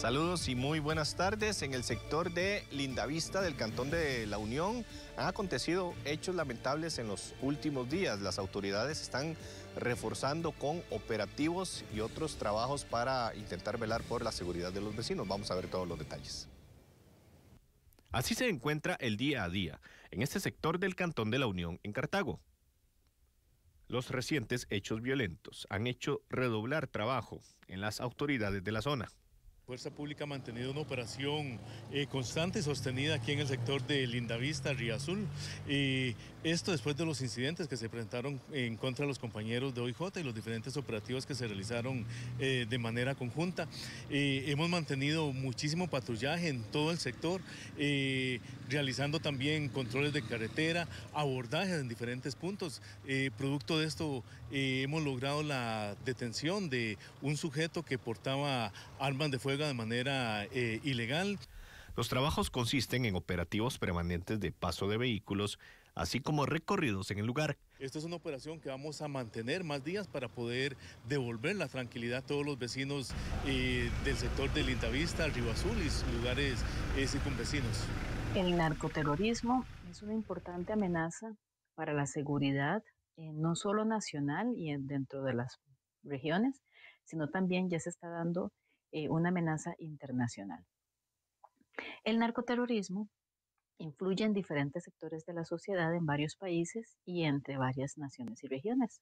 Saludos y muy buenas tardes. En el sector de Lindavista del Cantón de La Unión han acontecido hechos lamentables en los últimos días. Las autoridades están reforzando con operativos y otros trabajos para intentar velar por la seguridad de los vecinos. Vamos a ver todos los detalles. Así se encuentra el día a día en este sector del Cantón de La Unión en Cartago. Los recientes hechos violentos han hecho redoblar trabajo en las autoridades de la zona. Fuerza Pública ha mantenido una operación eh, constante y sostenida aquí en el sector de Lindavista, Río Azul. esto después de los incidentes que se presentaron en contra de los compañeros de OIJ y los diferentes operativos que se realizaron eh, de manera conjunta. Eh, hemos mantenido muchísimo patrullaje en todo el sector, realizando también controles de carretera, abordajes en diferentes puntos. producto de esto hemos logrado la detención de un sujeto que portaba armas de fuego de manera eh, ilegal. Los trabajos consisten en operativos permanentes de paso de vehículos, así como recorridos en el lugar. Esta es una operación que vamos a mantener más días para poder devolver la tranquilidad a todos los vecinos eh, del sector de Lindavista, Río Azul y lugares con eh, circunvecinos. El narcoterrorismo es una importante amenaza para la seguridad, no solo nacional y dentro de las regiones, sino también ya se está dando eh, una amenaza internacional. El narcoterrorismo influye en diferentes sectores de la sociedad en varios países y entre varias naciones y regiones.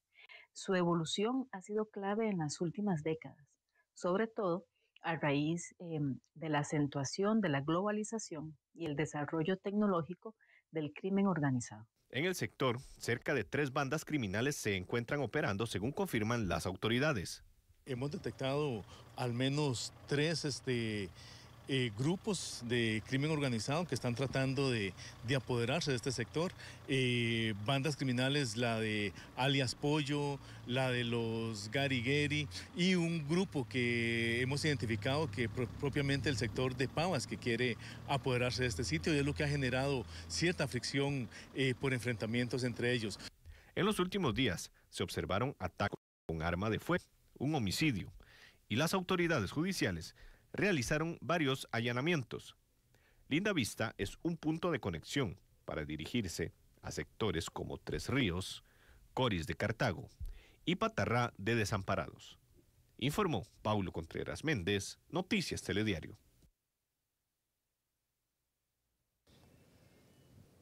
Su evolución ha sido clave en las últimas décadas, sobre todo a raíz em, de la acentuación de la globalización y el desarrollo tecnológico del crimen organizado. En el sector, cerca de tres bandas criminales se encuentran operando, según confirman las autoridades hemos detectado al menos tres este, eh, grupos de crimen organizado que están tratando de, apoderarse de este sector. Eh, bandas criminales, la de alias Pollo, la de los Garigueri y un grupo que hemos identificado que propiamente el sector de Pavas que quiere apoderarse de este sitio y es lo que ha generado cierta fricción eh, por enfrentamientos entre ellos. En los últimos días se observaron ataques con arma de fuego un homicidio, y las autoridades judiciales realizaron varios allanamientos. Linda Vista es un punto de conexión para dirigirse a sectores como Tres Ríos, Coris de Cartago y Patarrá de Desamparados. Informó Paulo Contreras Méndez, Noticias Telediario.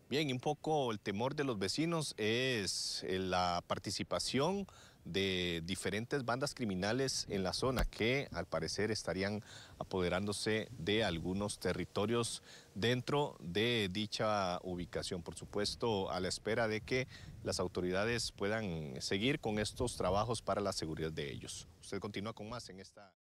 Bien, un poco el temor de los vecinos es eh, la participación de diferentes bandas criminales en la zona que al parecer estarían apoderándose de algunos territorios dentro de dicha ubicación. Por supuesto, a la espera de que las autoridades puedan seguir con estos trabajos para la seguridad de ellos. Usted continúa con más en esta...